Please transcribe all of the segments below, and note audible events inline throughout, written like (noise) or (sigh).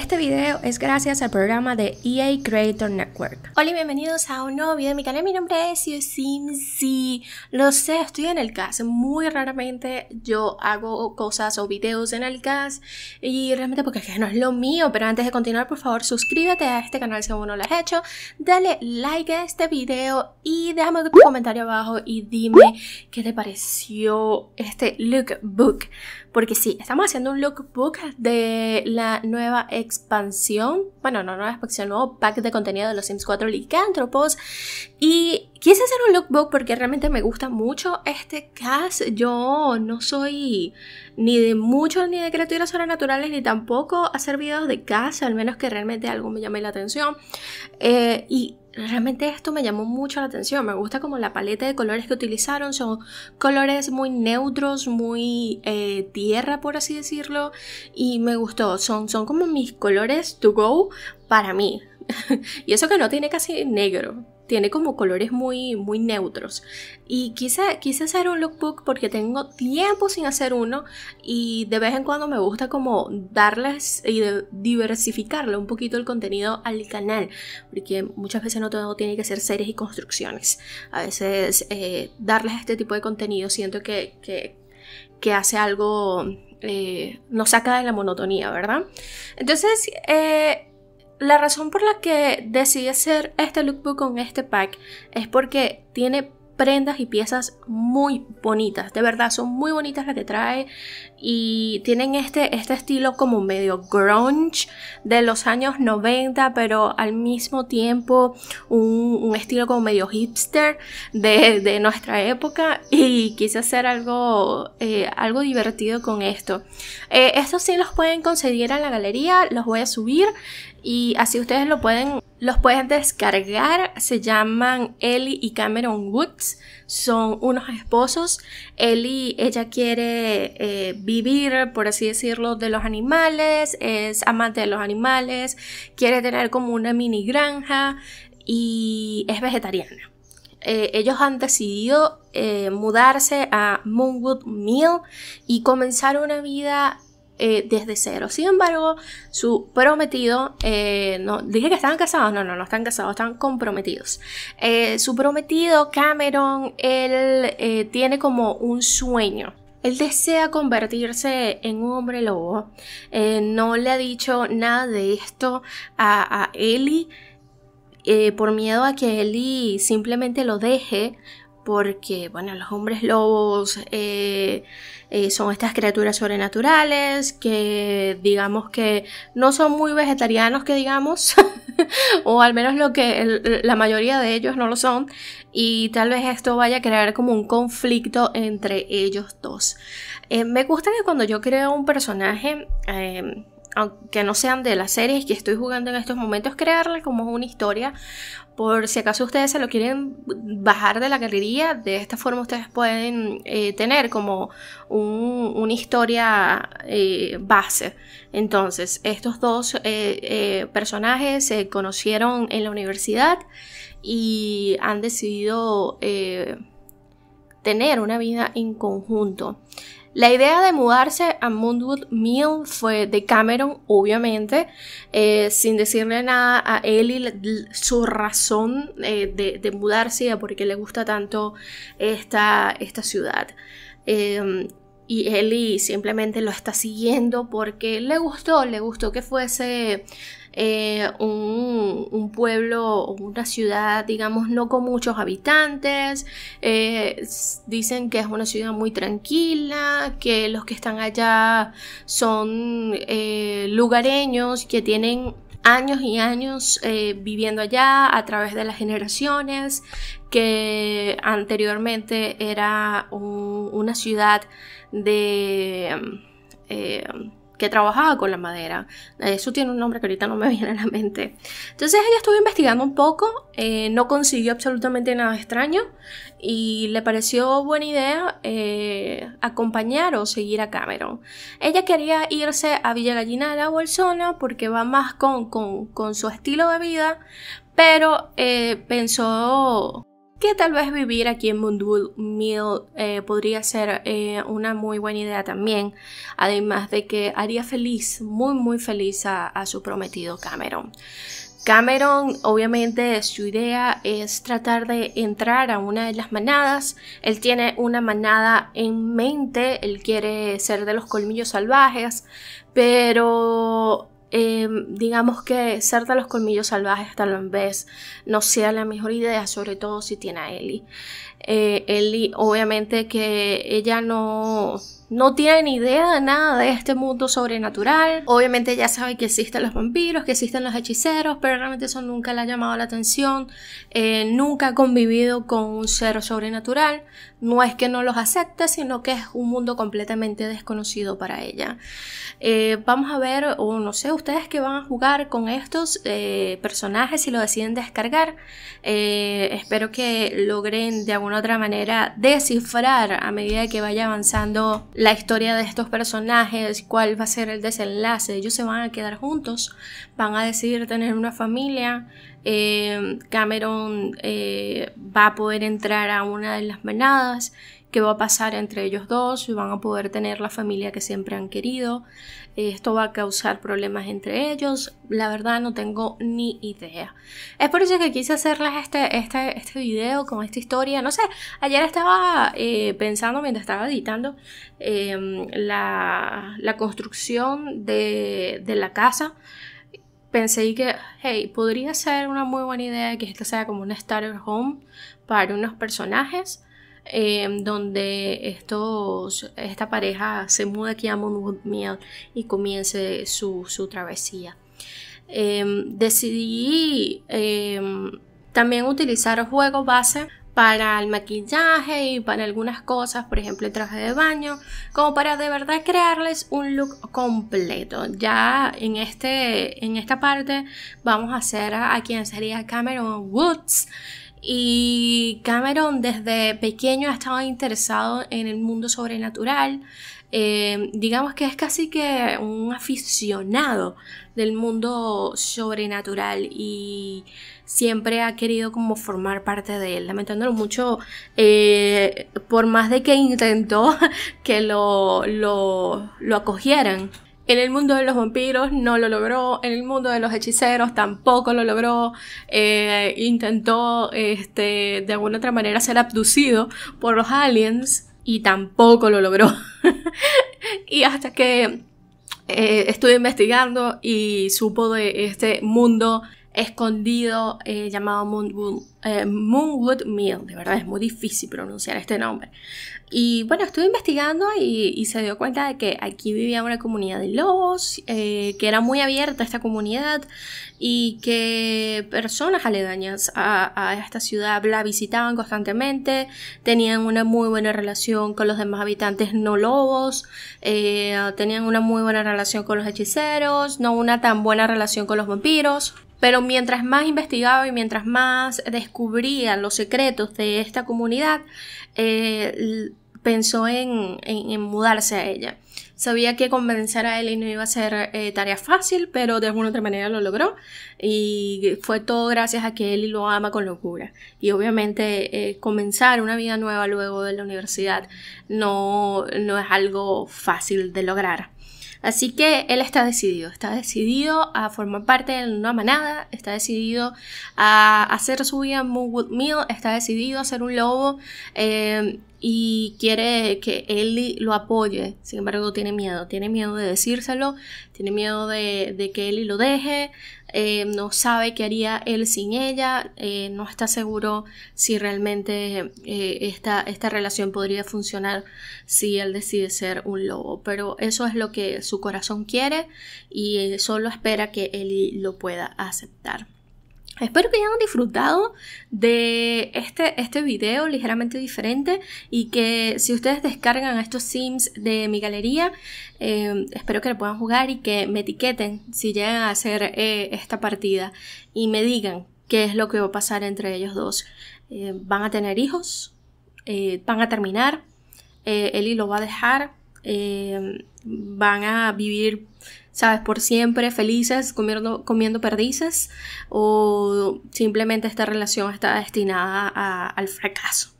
Este video es gracias al programa de EA Creator Network. Hola y bienvenidos a un nuevo video de mi canal. Mi nombre es Z. Lo sé, estoy en el CAS. Muy raramente yo hago cosas o videos en el CAS. Y realmente porque no es lo mío. Pero antes de continuar, por favor, suscríbete a este canal si aún no lo has hecho. Dale like a este video y déjame tu comentario abajo y dime qué te pareció este lookbook. Porque sí, estamos haciendo un lookbook de la nueva X expansión, bueno, no, no expansión, nuevo pack de contenido de los Sims 4 Licántropos. Y quise hacer un lookbook porque realmente me gusta mucho este cast. Yo no soy ni de muchos ni de criaturas sobrenaturales, ni tampoco hacer videos de casa al menos que realmente algo me llame la atención. Eh, y Realmente esto me llamó mucho la atención, me gusta como la paleta de colores que utilizaron, son colores muy neutros, muy eh, tierra por así decirlo, y me gustó, son, son como mis colores to go para mí. (laughs) y eso que no tiene casi negro, tiene como colores muy, muy neutros. Y quise, quise hacer un lookbook porque tengo tiempo sin hacer uno y de vez en cuando me gusta como darles y diversificarle un poquito el contenido al canal, porque muchas veces no todo tiene que ser series y construcciones. A veces eh, darles este tipo de contenido siento que, hace algo... Eh, nos saca de la monotonía, ¿verdad? Entonces, eh, la razón por la que decidí hacer este lookbook con este pack es porque tiene prendas y piezas muy bonitas. De verdad, son muy bonitas las que trae. Y tienen este, este estilo como medio grunge de los años 90, pero al mismo tiempo un, estilo como medio hipster de, nuestra época. Y quise hacer algo, eh, algo divertido con esto. Eh, estos sí los pueden conseguir en la galería, los voy a subir y así ustedes lo pueden los pueden descargar, se llaman Ellie y Cameron Woods, son unos esposos. Ellie, ella quiere eh, vivir, por así decirlo, de los animales, es amante de los animales, quiere tener como una mini granja y es vegetariana. Eh, ellos han decidido eh, mudarse a Moonwood Mill y comenzar una vida eh, desde cero. Sin embargo, su prometido, eh, no, dije que estaban casados, no, no, no están casados, están comprometidos. Eh, su prometido, Cameron, él tiene como un sueño. Él desea convertirse en un hombre lobo. no le ha dicho nada de esto a, a Ellie. por miedo a que Ellie simplemente lo deje porque, bueno, los hombres lobos eh, eh, son estas criaturas sobrenaturales que, digamos que no son muy vegetarianos, que digamos, (laughs) o al menos lo que la mayoría de ellos no lo son, y tal vez esto vaya a crear como un conflicto entre ellos dos. Eh, me gusta que cuando yo creo un personaje, aunque no sean de las series que estoy jugando en estos momentos, crearle como una historia por si acaso ustedes se lo quieren bajar de la galería, de esta forma ustedes pueden eh, tener como una historia eh, base. Entonces, estos dos eh, personajes se conocieron en la universidad y han decidido tener una vida en conjunto. La idea de mudarse a Moonwood Mill fue de Cameron, obviamente, eh, sin decirle nada a Ellie su razón eh, de, mudarse y de le gusta tanto esta, esta ciudad. Em, y Eli simplemente lo está siguiendo porque le gustó, le gustó que fuese eh, un, pueblo pueblo, una ciudad, digamos, no con muchos habitantes. Eh, dicen que es una ciudad muy tranquila, que los que están allá son eh, lugareños, que tienen años y años eh, viviendo allá a través de las generaciones, que anteriormente era una ciudad de... Eh, que trabajaba con la madera. Eso tiene un nombre que ahorita no me (laughs) viene a la mente. Entonces ella estuvo investigando un poco, eh, no consiguió absolutamente nada extraño y le pareció buena idea eh, acompañar o seguir a Cameron. Ella quería irse a Villa de o Bolsona. porque va más con, su estilo de vida, pero eh, pensó que tal vez vivir aquí en Mundul Mill eh, podría ser eh, una muy buena idea también, además de que haría feliz, muy muy feliz a su prometido Cameron. Cameron, obviamente, su idea es tratar de entrar a una de las manadas. Él tiene una manada en mente, él quiere ser de los colmillos salvajes, pero Em, digamos que ser de los colmillos salvajes tal vez no sea la mejor idea, sobre todo si tiene a Ellie. Eh, Ellie, obviamente que ella no, no tiene ni idea de nada de este mundo sobrenatural. Obviamente ya sabe que existen los vampiros, que existen los hechiceros, pero realmente eso nunca le ha llamado la atención. Eh, nunca ha convivido con un ser sobrenatural. No es que no los acepte, sino que es un mundo completamente desconocido para ella. Eh, vamos a ver, o no sé, ustedes que van a jugar con estos eh, personajes si lo deciden descargar. espero que logren de alguna otra manera descifrar a medida que vaya avanzando la historia de estos personajes, cuál va a ser el desenlace. Ellos se van a quedar juntos, van a decidir tener una familia. Eh, Cameron eh, va a poder entrar a una de las manadas, ¿Qué va a pasar entre ellos dos? y Van a poder tener la familia que siempre han querido esto va a causar problemas entre ellos. La verdad no tengo ni idea. Es por eso que quise hacerles este, este, este video con esta historia. No sé, ayer estaba eh, pensando mientras estaba editando em, la, construcción de, de la casa pensé que, hey, podría ser una muy buena idea que esta sea como una starter home para unos personajes Em, donde esta pareja se muda aquí a Moonwood Mill y comience su, travesía. Em, decidí em, también utilizar juegos base para el maquillaje y para algunas cosas, por ejemplo el traje de baño, como para de verdad crearles un look completo. Ya en, este, en esta parte vamos a hacer a quien sería Cameron Woods. Y Cameron desde pequeño ha estado interesado en el mundo sobrenatural. Eh, digamos que es casi que un aficionado del mundo sobrenatural y siempre ha querido como formar parte de él. Lamentándolo mucho, eh, por más de que intentó (laughs) que lo acogieran, en el mundo de los vampiros no lo logró, en el mundo de los hechiceros tampoco lo logró, eh, intentó este, de alguna otra manera ser abducido por los aliens y tampoco lo logró. (laughs) y hasta que eh, estuve investigando y supo de este mundo escondido eh, llamado eh, Moonwood, Mill. De verdad es muy difícil pronunciar este nombre. Y bueno, estuve investigando y, se dio cuenta de que aquí vivía una comunidad de lobos, eh, que era muy abierta esta comunidad y que personas aledañas a, a, esta ciudad la visitaban constantemente, tenían una muy buena relación con los demás habitantes no lobos, tenían una muy buena relación con los hechiceros, no una tan buena relación con los vampiros. Pero mientras más investigaba y mientras más descubría los secretos de esta comunidad, eh, pensó en, mudarse a ella. Sabía que convencer a Ellie no iba a ser eh, tarea fácil, pero de alguna otra manera lo logró. Y fue todo gracias a que Ellie lo ama con locura. Y obviamente eh, comenzar una vida nueva luego de la universidad no es algo fácil de lograr. Así que él está decidido, está decidido a formar parte de una manada, está decidido a hacer su vida en Moonwood está decidido a ser un lobo eh, y quiere que Ellie lo apoye. Sin embargo, tiene miedo, tiene miedo de decírselo, tiene miedo de, de que Ellie lo deje, eh, no sabe qué haría él sin ella, eh, no está seguro si realmente eh, esta, esta relación podría funcionar si él decide ser un lobo, pero eso es lo que su corazón quiere y solo espera que él lo pueda aceptar. Espero que hayan disfrutado de este, este video ligeramente diferente y que si ustedes descargan estos sims de mi galería, eh, espero que lo puedan jugar y que me etiqueten si llegan a hacer eh, esta partida y me digan qué es lo que va a pasar entre ellos dos. Eh, ¿Van a tener hijos? ¿Van a terminar? ¿Eli lo va a dejar? ¿Van a vivir ¿sabes? Por siempre felices comiendo, comiendo perdices o simplemente esta relación está destinada al fracaso.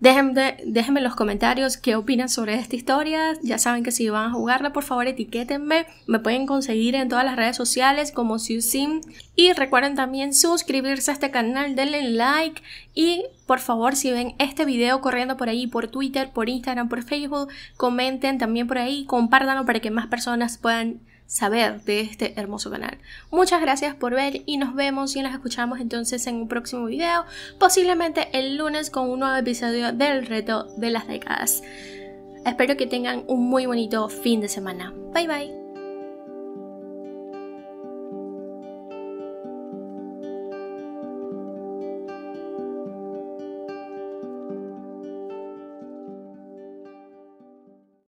Déjenme, déjenme en los comentarios qué opinan sobre esta historia. Ya saben que si van a jugarla, por favor etiquétenme. Me pueden conseguir en todas las redes sociales como SuSim. Y recuerden también suscribirse a este canal, denle like. Y por favor, si ven este video corriendo por ahí, por Twitter, por Instagram, por Facebook, comenten también por ahí, compártanlo para que más personas puedan saber de este hermoso canal. Muchas gracias por ver y nos vemos y nos escuchamos entonces en un próximo video, posiblemente el lunes con un nuevo episodio del reto de las décadas. Espero que tengan un muy bonito fin de semana. Bye bye.